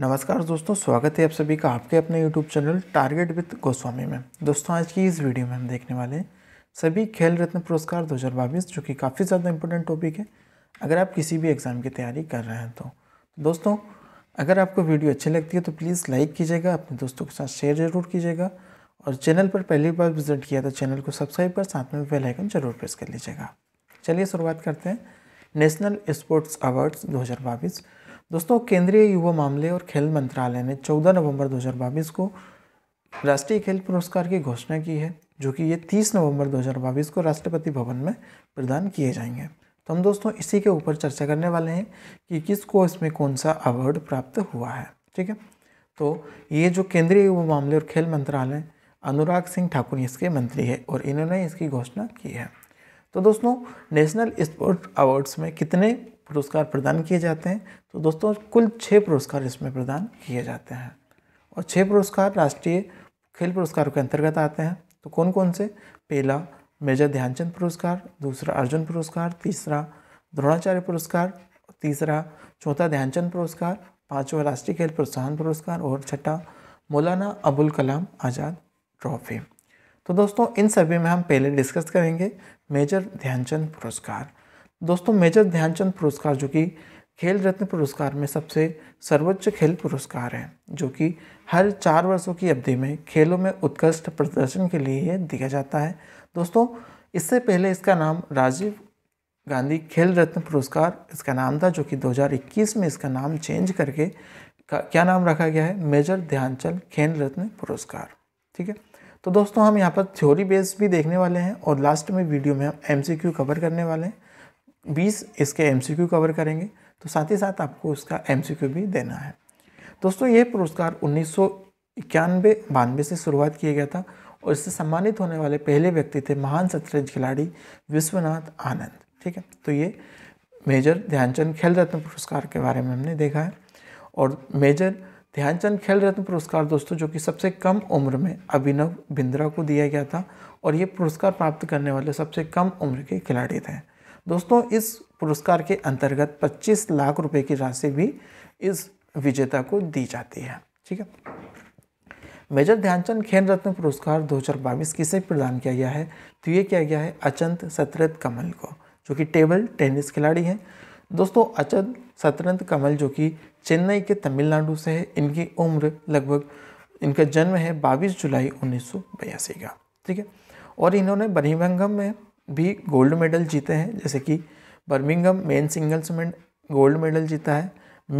नमस्कार दोस्तों स्वागत है आप सभी का आपके अपने YouTube channel target with Goswami में दोस्तों आज की इस वीडियो में हम देखने वाले हैं सभी खेल रत्न पुरस्कार 2022 जो कि काफ़ी ज़्यादा इंपॉर्टेंट टॉपिक है अगर आप किसी भी एग्ज़ाम की तैयारी कर रहे हैं तो दोस्तों अगर आपको वीडियो अच्छी लगती है तो प्लीज़ लाइक कीजिएगा अपने दोस्तों के साथ शेयर ज़रूर कीजिएगा और चैनल पर पहली बार विजिट किया तो चैनल को सब्सक्राइब कर साथ में बेल आइकन जरूर प्रेस कर लीजिएगा चलिए शुरुआत करते हैं नेशनल स्पोर्ट्स अवार्ड्स 2022 दोस्तों केंद्रीय युवा मामले और खेल मंत्रालय ने 14 नवंबर 2022 को राष्ट्रीय खेल पुरस्कार की घोषणा की है जो कि ये 30 नवंबर 2022 को राष्ट्रपति भवन में प्रदान किए जाएंगे तो हम दोस्तों इसी के ऊपर चर्चा करने वाले हैं कि किसको इसमें कौन सा अवार्ड प्राप्त हुआ है ठीक है तो ये जो केंद्रीय युवा मामले और खेल मंत्रालय अनुराग सिंह ठाकुर इसके मंत्री है और इन्होंने इसकी घोषणा की है तो दोस्तों नेशनल स्पोर्ट अवार्ड्स में कितने पुरस्कार प्रदान किए जाते हैं तो दोस्तों कुल छः पुरस्कार इसमें प्रदान किए जाते हैं और छः पुरस्कार राष्ट्रीय खेल पुरस्कार के अंतर्गत आते हैं तो कौन कौन से पहला मेजर ध्यानचंद पुरस्कार दूसरा अर्जुन पुरस्कार तीसरा द्रोणाचार्य पुरस्कार तीसरा चौथा ध्यानचंद पुरस्कार पाँचवा राष्ट्रीय खेल प्रोत्साहन पुरस्कार और छठा मौलाना अबुल कलाम आज़ाद ट्रॉफी तो दोस्तों इन सभी में हम पहले डिस्कस करेंगे मेजर ध्यानचंद पुरस्कार दोस्तों मेजर ध्यानचंद पुरस्कार जो कि खेल रत्न पुरस्कार में सबसे सर्वोच्च खेल पुरस्कार है जो कि हर चार वर्षों की अवधि में खेलों में उत्कृष्ट प्रदर्शन के लिए दिया जाता है दोस्तों इससे पहले इसका नाम राजीव गांधी खेल रत्न पुरस्कार इसका नाम था जो कि 2021 में इसका नाम चेंज करके क्या नाम रखा गया है मेजर ध्यानचंद खेल रत्न पुरस्कार ठीक है तो दोस्तों हम यहाँ पर थ्योरी बेस भी देखने वाले हैं और लास्ट में वीडियो में हम एम कवर करने वाले हैं बीस इसके एम कवर करेंगे तो साथ ही साथ आपको उसका एम भी देना है दोस्तों ये पुरस्कार उन्नीस सौ इक्यानवे बानवे से शुरुआत किया गया था और इससे सम्मानित होने वाले पहले व्यक्ति थे महान शतरंज खिलाड़ी विश्वनाथ आनंद ठीक है तो ये मेजर ध्यानचंद खेल रत्न पुरस्कार के बारे में हमने देखा है और मेजर ध्यानचंद खेल रत्न पुरस्कार दोस्तों जो कि सबसे कम उम्र में अभिनव बिंद्रा को दिया गया था और ये पुरस्कार प्राप्त करने वाले सबसे कम उम्र के खिलाड़ी थे दोस्तों इस पुरस्कार के अंतर्गत 25 लाख रुपए की राशि भी इस विजेता को दी जाती है ठीक है मेजर ध्यानचंद खेल रत्न पुरस्कार दो किसे प्रदान किया गया है तो ये किया गया है अचंत सतरथ कमल को जो कि टेबल टेनिस खिलाड़ी हैं दोस्तों अचंत सतरंत कमल जो कि चेन्नई के तमिलनाडु से है इनकी उम्र लगभग इनका जन्म है 22 जुलाई उन्नीस का ठीक है और इन्होंने बनीभंगम में भी गोल्ड मेडल जीते हैं जैसे कि बर्मिंगम मेन सिंगल्स में गोल्ड मेडल जीता है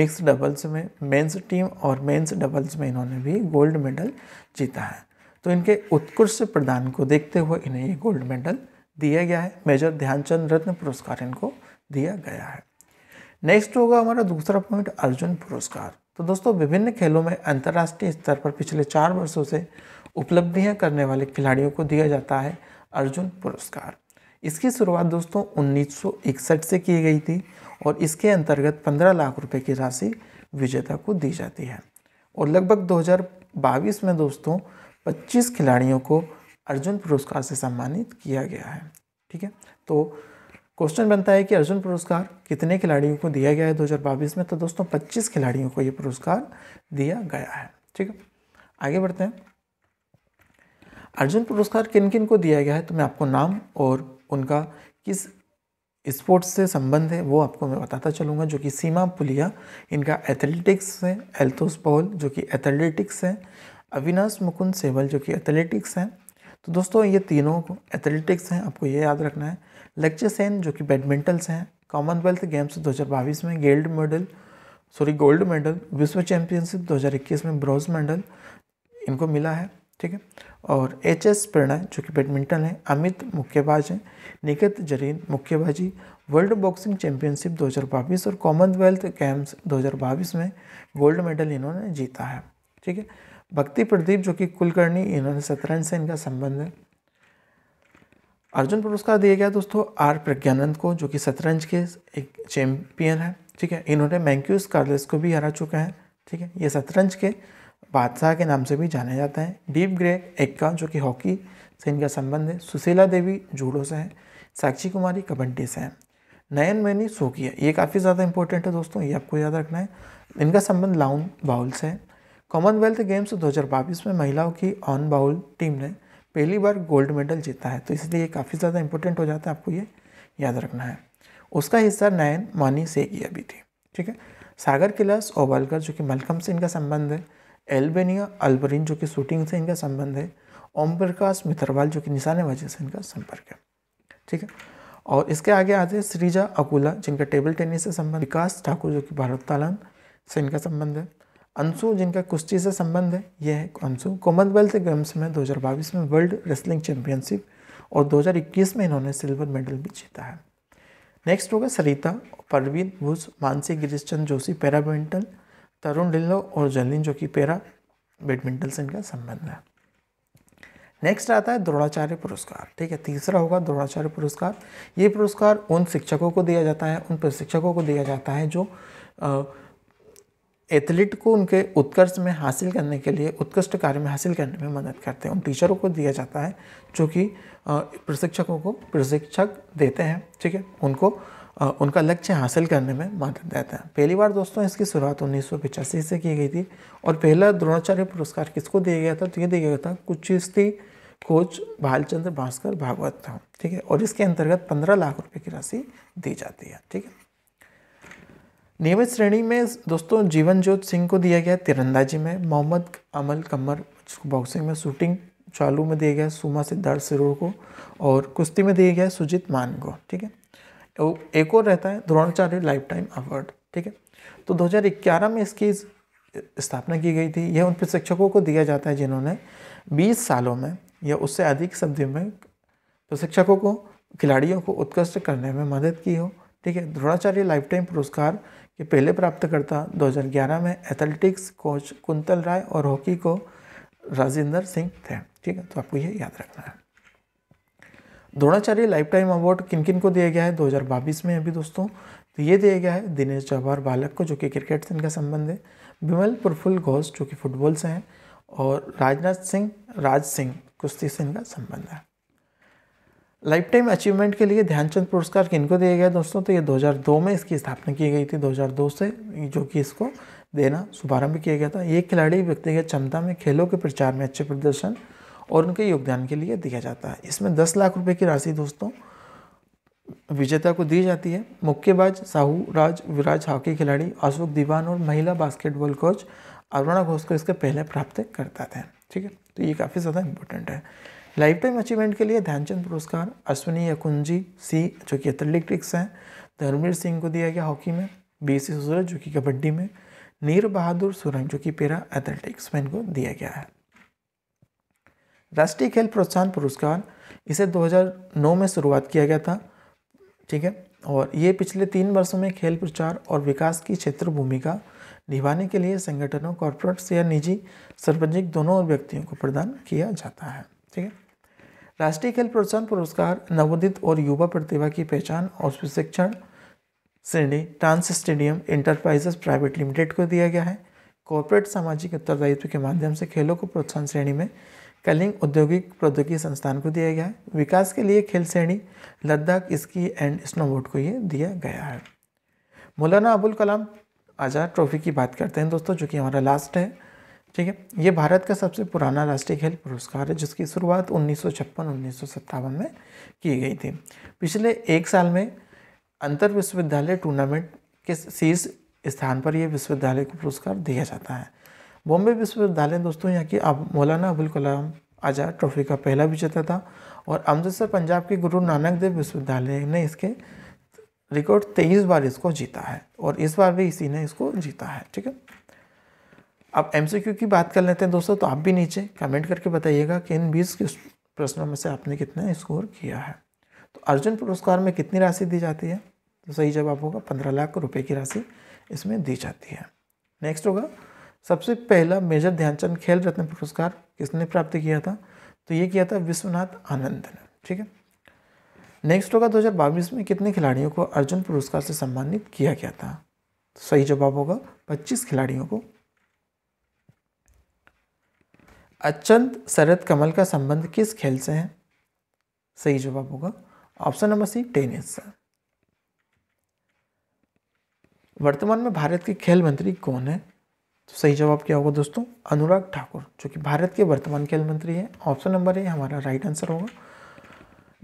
मिक्स डबल्स में मेंस टीम और मेंस डबल्स में इन्होंने भी गोल्ड मेडल जीता है तो इनके उत्कृष्ट प्रदान को देखते हुए इन्हें ये गोल्ड मेडल दिया गया है मेजर ध्यानचंद रत्न पुरस्कार इनको दिया गया है नेक्स्ट होगा हमारा दूसरा पॉइंट अर्जुन पुरस्कार तो दोस्तों विभिन्न खेलों में अंतर्राष्ट्रीय स्तर पर पिछले चार वर्षों से उपलब्धियां करने वाले खिलाड़ियों को दिया जाता है अर्जुन पुरस्कार इसकी शुरुआत दोस्तों 1961 से की गई थी और इसके अंतर्गत 15 लाख रुपए की राशि विजेता को दी जाती है और लगभग 2022 में दोस्तों 25 खिलाड़ियों को अर्जुन पुरस्कार से सम्मानित किया गया है ठीक है तो क्वेश्चन बनता है कि अर्जुन पुरस्कार कितने खिलाड़ियों को दिया गया है 2022 में तो दोस्तों 25 खिलाड़ियों को ये पुरस्कार दिया गया है ठीक है आगे बढ़ते हैं अर्जुन पुरस्कार किन किन को दिया गया है तो मैं आपको नाम और उनका किस स्पोर्ट्स से संबंध है वो आपको मैं बताता चलूँगा जो कि सीमा पुलिया इनका एथलेटिक्स है एल्थोस पॉल जो कि एथलेटिक्स है अविनाश मुकुंद सेवल जो कि एथलेटिक्स हैं तो दोस्तों ये तीनों को एथलेटिक्स हैं आपको ये याद रखना है लक्ष्य सेन जो कि बैडमिंटन से हैं कॉमनवेल्थ गेम्स दो में gold medal sorry gold medal विश्व चैंपियनशिप 2021 में ब्रॉन्ज मेडल इनको मिला है ठीक है और एच एस प्रणय जो कि बैडमिंटन है अमित मुक्केबाज हैं निकत जरीन मुक्केबाजी वर्ल्ड बॉक्सिंग चैंपियनशिप 2022 और कॉमनवेल्थ गेम्स 2022 में गोल्ड मेडल इन्होंने जीता है ठीक है भक्ति प्रदीप जो कि कुलकर्णी इन्होंने शतरंज से इनका संबंध है अर्जुन पुरस्कार दिया गया दोस्तों आर प्रज्ञानंद को जो कि शतरंज के एक चैंपियन है ठीक है इन्होंने मैंक्यूस कार्लेस को भी हरा चुका है ठीक है ये शतरंज के बादशाह के नाम से भी जाना जाता है डीप ग्रे एक्का जो कि हॉकी से इनका संबंध है सुशीला देवी जूडो से है साक्षी कुमारी कबड्डी से है नयन मैनी सोकिया ये काफ़ी ज़्यादा इंपॉर्टेंट है दोस्तों ये आपको याद रखना है इनका संबंध लाउन बाउल से है कॉमनवेल्थ गेम्स दो में महिलाओं की ऑन बाउल टीम ने पहली बार गोल्ड मेडल जीता है तो इसलिए काफ़ी ज़्यादा इंपॉर्टेंट हो जाता है आपको ये याद रखना है उसका हिस्सा नयन मानी सेकिया भी थी ठीक है सागर किलास ओवालकर जो कि मलकम से इनका संबंध है एल्बेनिया अल्बरिन जो कि शूटिंग से इनका संबंध है ओम प्रकाश मित्रवाल जो कि निशानेबाजी से इनका संपर्क है ठीक है और इसके आगे आते हैं श्रीजा अकुला जिनका टेबल टेनिस से संबंध विकास ठाकुर जो कि भारतोत्तोलन से इनका संबंध है अंशु जिनका कुश्ती से संबंध है यह है अंशु कॉमनवेल्थ गेम्स में 2022 में वर्ल्ड रेसलिंग चैंपियनशिप और 2021 में इन्होंने सिल्वर मेडल भी जीता है नेक्स्ट होगा सरिता परवीन भूष मानसी गिरीश चंद जोशी पैराबैडमिंटन तरुण ढिल्लो और जलिन जो कि पेरा बैडमिंटन से इनका संबंध है नेक्स्ट आता है द्रोणाचार्य पुरस्कार ठीक है तीसरा होगा द्रोणाचार्य पुरस्कार ये पुरस्कार उन शिक्षकों को दिया जाता है उन प्रशिक्षकों को दिया जाता है जो एथलीट को उनके उत्कर्ष में हासिल करने के लिए उत्कृष्ट कार्य में हासिल करने में मदद करते हैं उन टीचरों को दिया जाता है जो कि प्रशिक्षकों को प्रशिक्षक देते हैं ठीक है उनको उनका लक्ष्य हासिल करने में मदद देता है पहली बार दोस्तों इसकी शुरुआत उन्नीस से की गई थी और पहला द्रोणाचार्य पुरस्कार किसको दिया गया था तो ये दिया गया था स्थिति कोच भालचंद्र भास्कर भागवत था ठीक है और इसके अंतर्गत पंद्रह लाख रुपए की राशि दी जाती है ठीक है नियमित श्रेणी में दोस्तों जीवन ज्योत सिंह को दिया गया तिरंदाजी में मोहम्मद अमल कमर बॉक्सिंग में शूटिंग चालू में दिया गया सुमा सिद्धार्थ सिरोर को और कुश्ती में दिया गया सुजीत मान को ठीक है एक और रहता है द्रोणाचार्य लाइफ टाइम अवार्ड ठीक है तो 2011 में इसकी स्थापना की गई थी यह उन प्रशिक्षकों को दिया जाता है जिन्होंने 20 सालों में या उससे अधिक शब्दों में प्रशिक्षकों को खिलाड़ियों को उत्कृष्ट करने में मदद की हो ठीक है द्रोणाचार्य लाइफ टाइम पुरस्कार के पहले प्राप्तकर्ता 2011 में एथलेटिक्स कोच कुंतल राय और हॉकी को राजेंद्र सिंह थे ठीक है तो आपको यह याद रखना है द्रोणाचार्य लाइफ टाइम अवार्ड किन किन को दिया गया है दो में अभी दोस्तों तो ये दिया गया है दिनेश जवाहर बालक को जो कि क्रिकेट से इनका संबंध है विमल प्रफुल घोष जो कि फुटबॉल से हैं और राजनाथ सिंह राज सिंह कुश्ती से इनका संबंध है लाइफ टाइम अचीवमेंट के लिए ध्यानचंद पुरस्कार किनको दिया गया दोस्तों तो ये 2002 में इसकी स्थापना की गई थी 2002 से जो कि इसको देना शुभारंभ किया गया था ये खिलाड़ी व्यक्तिगत क्षमता में खेलों के प्रचार में अच्छे प्रदर्शन और उनके योगदान के लिए दिया जाता है इसमें दस लाख रुपये की राशि दोस्तों विजेता को दी जाती है मुक्केबाज साहू राज विराज हॉकी खिलाड़ी अशोक दीवान और महिला बास्केटबॉल कोच अरुणा घोष को इसके पहले प्राप्त करता था ठीक है तो ये काफ़ी ज़्यादा इंपॉर्टेंट है लाइफ टाइम अचीवमेंट के लिए ध्यानचंद पुरस्कार अश्विनी अकुंजी सी जो कि एथलेटिक्स हैं धर्मवीर सिंह को दिया गया हॉकी में बी सी सूरज जो कि कबड्डी में नीर बहादुर सुरंग जो कि पेरा एथलेटिक्स में इनको दिया गया है राष्ट्रीय खेल प्रोत्साहन पुरस्कार इसे 2009 में शुरुआत किया गया था ठीक है और ये पिछले तीन वर्षों में खेल प्रचार और विकास की क्षेत्र भूमिका निभाने के लिए संगठनों कॉरपोरेट्स या निजी सार्वजनिक दोनों व्यक्तियों को प्रदान किया जाता है ठीक है राष्ट्रीय खेल प्रोत्साहन पुरस्कार नवोदित और युवा प्रतिभा की पहचान और प्रशिक्षण श्रेणी trans stadium enterprises private limited को दिया गया है कॉरपोरेट सामाजिक उत्तरदायित्व के माध्यम से खेलों को प्रोत्साहन श्रेणी में कलिंग औद्योगिक प्रौद्योगिकी संस्थान को दिया गया है विकास के लिए खेल श्रेणी लद्दाख स्की एंड स्नोबोर्ड को ये दिया गया है मौलाना अबुल कलाम आज़ाद ट्रॉफी की बात करते हैं दोस्तों जो कि हमारा लास्ट है ठीक है ये भारत का सबसे पुराना राष्ट्रीय खेल पुरस्कार है जिसकी शुरुआत उन्नीस सौ में की गई थी पिछले एक साल में अंतर विश्वविद्यालय टूर्नामेंट के शीर्ष स्थान पर यह विश्वविद्यालय को पुरस्कार दिया जाता है बॉम्बे विश्वविद्यालय दोस्तों यहाँ की अब मौलाना अबुल कलाम आज़ाद ट्रॉफी का पहला विजेता था और अमृतसर पंजाब के गुरु नानक देव विश्वविद्यालय ने इसके रिकॉर्ड तेईस बार इसको जीता है और इस बार भी इसी ने इसको जीता है ठीक है अब एम की बात कर लेते हैं दोस्तों तो आप भी नीचे कमेंट करके बताइएगा कि इन बीस प्रश्नों में से आपने कितना स्कोर किया है तो अर्जुन पुरस्कार में कितनी राशि दी जाती है तो सही जवाब होगा पंद्रह लाख रुपए की राशि इसमें दी जाती है नेक्स्ट होगा सबसे पहला मेजर ध्यानचंद खेल रत्न पुरस्कार किसने प्राप्त किया था तो ये किया था विश्वनाथ आनंद ने ठीक है नेक्स्ट होगा दो में कितने खिलाड़ियों को अर्जुन पुरस्कार से सम्मानित किया गया था तो सही जवाब होगा 25 खिलाड़ियों को अचंत शरद कमल का संबंध किस खेल से है सही जवाब होगा ऑप्शन नंबर सी टेनिस से वर्तमान में भारत के खेल मंत्री कौन है तो सही जवाब क्या होगा दोस्तों अनुराग ठाकुर जो कि भारत के वर्तमान खेल मंत्री हैं ऑप्शन नंबर ए हमारा राइट आंसर होगा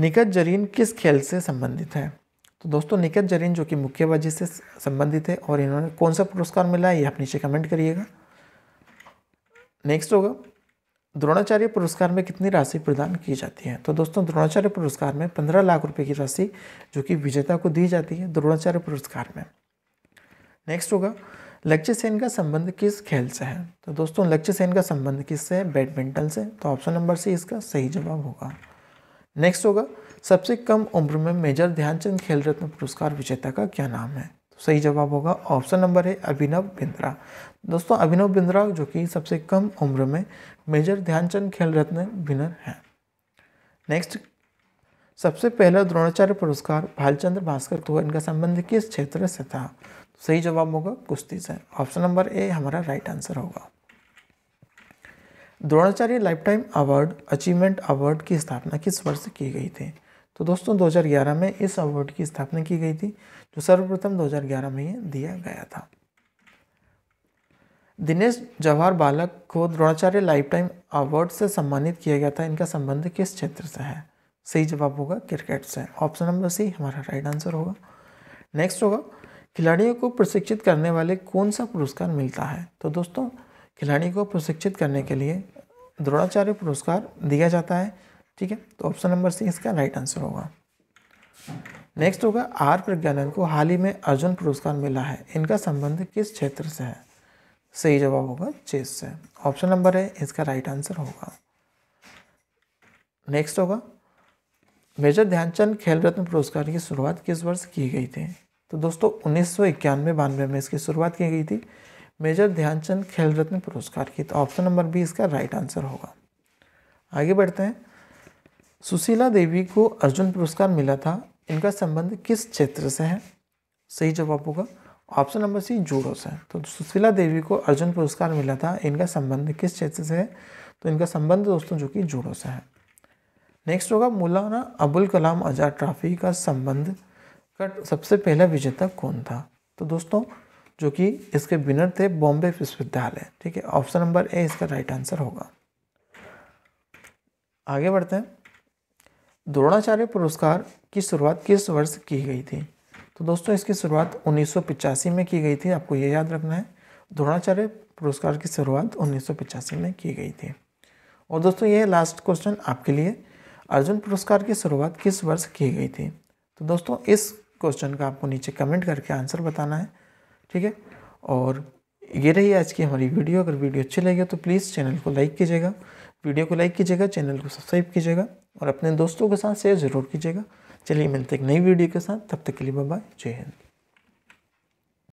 निकट जरीन किस खेल से संबंधित है तो दोस्तों निकट जरीन जो कि मुक्केबाजी से संबंधित है और इन्होंने कौन सा पुरस्कार मिला है ये आप नीचे कमेंट करिएगा नेक्स्ट होगा द्रोणाचार्य पुरस्कार में कितनी राशि प्रदान की जाती है तो दोस्तों द्रोणाचार्य पुरस्कार में पंद्रह लाख रुपये की राशि जो कि विजेता को दी जाती है द्रोणाचार्य पुरस्कार में नेक्स्ट होगा लक्ष्य सेन का संबंध किस खेल से है तो दोस्तों लक्ष्य सेन का संबंध से है बैडमिंटन से तो ऑप्शन नंबर सी इसका सही जवाब होगा नेक्स्ट होगा सबसे कम उम्र में मेजर ध्यानचंद खेल रत्न पुरस्कार विजेता का क्या नाम है तो सही जवाब होगा ऑप्शन नंबर है अभिनव बिंद्रा दोस्तों अभिनव बिंद्रा जो कि सबसे कम उम्र में मेजर ध्यानचंद खेल रत्न विनर हैं नेक्स्ट सबसे पहला द्रोणाचार्य पुरस्कार भालचंद्र भास्कर तो इनका संबंध किस क्षेत्र से था सही जवाब होगा कुश्ती से ऑप्शन नंबर ए हमारा राइट आंसर होगा Dronacharya lifetime award achievement award की स्थापना किस वर्ष की गई थी तो दोस्तों 2011 में इस अवार्ड की स्थापना की गई थी जो सर्वप्रथम 2011 में दिया गया था दिनेश जवाहर बालक को द्रोणाचार्य लाइफ टाइम अवार्ड से सम्मानित किया गया था इनका संबंध किस क्षेत्र से है सही जवाब होगा क्रिकेट से ऑप्शन नंबर सी हमारा राइट आंसर होगा नेक्स्ट होगा खिलाड़ियों को प्रशिक्षित करने वाले कौन सा पुरस्कार मिलता है तो दोस्तों खिलाड़ी को प्रशिक्षित करने के लिए द्रोणाचार्य पुरस्कार दिया जाता है ठीक है तो ऑप्शन नंबर सी इसका राइट आंसर होगा नेक्स्ट होगा आर प्रज्ञानंद को हाल ही में अर्जुन पुरस्कार मिला है इनका संबंध किस क्षेत्र से है सही जवाब होगा चेस से ऑप्शन नंबर है इसका राइट आंसर होगा नेक्स्ट होगा मेजर ध्यानचंद खेल रत्न पुरस्कार की शुरुआत किस वर्ष की गई थी तो दोस्तों उन्नीस सौ इक्यानवे बानवे में इसकी शुरुआत की गई थी मेजर ध्यानचंद खेल रत्न पुरस्कार की तो ऑप्शन नंबर बी इसका राइट आंसर होगा आगे बढ़ते हैं सुशीला देवी को अर्जुन पुरस्कार मिला था इनका संबंध किस क्षेत्र से है सही जवाब होगा ऑप्शन नंबर सी जूडो से तो सुशीला देवी को अर्जुन पुरस्कार मिला था इनका संबंध किस क्षेत्र से है तो इनका संबंध दोस्तों जो कि जूडो से है नेक्स्ट होगा मौलाना अबुल कलाम आज़ाद ट्रॉफी का संबंध का सबसे पहला विजेता कौन था तो दोस्तों जो कि इसके विनर थे बॉम्बे विश्वविद्यालय ठीक है ऑप्शन नंबर ए इसका राइट आंसर होगा आगे बढ़ते हैं द्रोणाचार्य पुरस्कार की शुरुआत किस वर्ष की गई थी तो दोस्तों इसकी शुरुआत उन्नीस में की गई थी आपको ये याद रखना है द्रोणाचार्य पुरस्कार की शुरुआत उन्नीस में की गई थी और दोस्तों ये लास्ट क्वेश्चन आपके लिए अर्जुन पुरस्कार की शुरुआत किस वर्ष की गई थी तो दोस्तों इस क्वेश्चन का आपको नीचे कमेंट करके आंसर बताना है ठीक है और ये रही आज की हमारी वीडियो अगर वीडियो अच्छी लगी तो प्लीज़ चैनल को लाइक कीजिएगा वीडियो को लाइक कीजिएगा चैनल को सब्सक्राइब कीजिएगा और अपने दोस्तों के साथ शेयर ज़रूर कीजिएगा चलिए मिलते एक नई वीडियो के साथ तब तक के लिए बाय जय हिंद